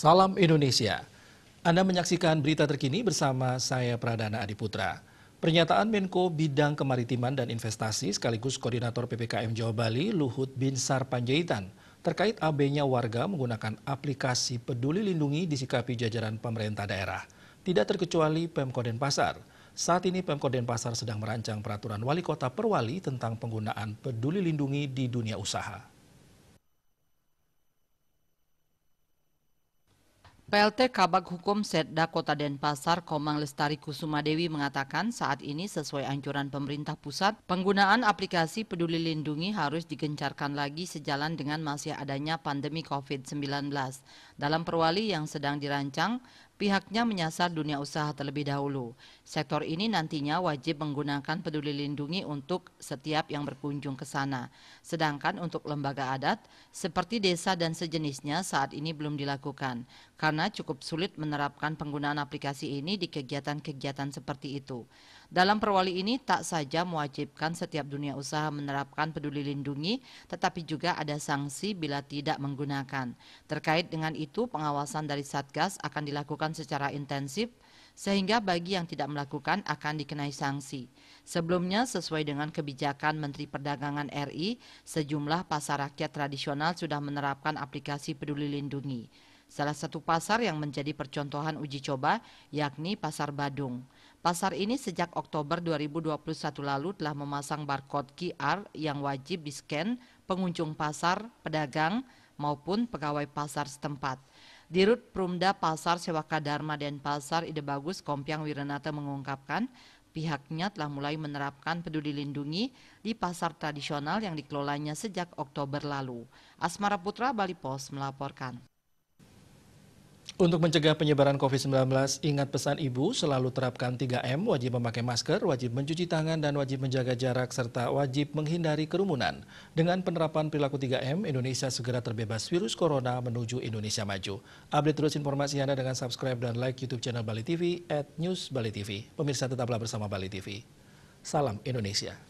Salam Indonesia. Anda menyaksikan berita terkini bersama saya Pradana Adiputra. Pernyataan Menko Bidang Kemaritiman dan Investasi sekaligus Koordinator PPKM Jawa Bali Luhut Binsar Panjaitan terkait AB-nya warga menggunakan aplikasi peduli lindungi disikapi jajaran pemerintah daerah. Tidak terkecuali Pemko Denpasar. Saat ini Pemko Denpasar sedang merancang peraturan wali kota Perwali tentang penggunaan peduli lindungi di dunia usaha. PLT Kabak Hukum Setda Kota Denpasar Komang Lestari Kusuma Dewi mengatakan saat ini sesuai anjuran pemerintah pusat, penggunaan aplikasi peduli lindungi harus digencarkan lagi sejalan dengan masih adanya pandemi COVID-19. Dalam perwali yang sedang dirancang, pihaknya menyasar dunia usaha terlebih dahulu. Sektor ini nantinya wajib menggunakan peduli lindungi untuk setiap yang berkunjung ke sana. Sedangkan untuk lembaga adat, seperti desa dan sejenisnya saat ini belum dilakukan, karena cukup sulit menerapkan penggunaan aplikasi ini di kegiatan-kegiatan seperti itu. Dalam perwali ini tak saja mewajibkan setiap dunia usaha menerapkan peduli lindungi, tetapi juga ada sanksi bila tidak menggunakan. Terkait dengan itu, pengawasan dari Satgas akan dilakukan secara intensif sehingga bagi yang tidak melakukan akan dikenai sanksi. Sebelumnya, sesuai dengan kebijakan Menteri Perdagangan RI, sejumlah pasar rakyat tradisional sudah menerapkan aplikasi Peduli Lindungi. Salah satu pasar yang menjadi percontohan uji coba yakni Pasar Badung. Pasar ini sejak Oktober 2021 lalu telah memasang barcode QR yang wajib di-scan pengunjung pasar, pedagang, maupun pegawai pasar setempat. Dirut Perumda Pasar Sewaka Dharma dan Pasar Ide Bagus Kompiang Wiranata mengungkapkan pihaknya telah mulai menerapkan peduli lindungi di pasar tradisional yang dikelolanya sejak Oktober lalu. Asmara Putra Bali Pos melaporkan. Untuk mencegah penyebaran COVID-19, ingat pesan Ibu selalu terapkan 3M, wajib memakai masker, wajib mencuci tangan, dan wajib menjaga jarak, serta wajib menghindari kerumunan. Dengan penerapan perilaku 3M, Indonesia segera terbebas virus corona menuju Indonesia maju. Update terus informasi Anda dengan subscribe dan like YouTube channel Bali TV at News Bali TV. Pemirsa tetaplah bersama Bali TV. Salam Indonesia.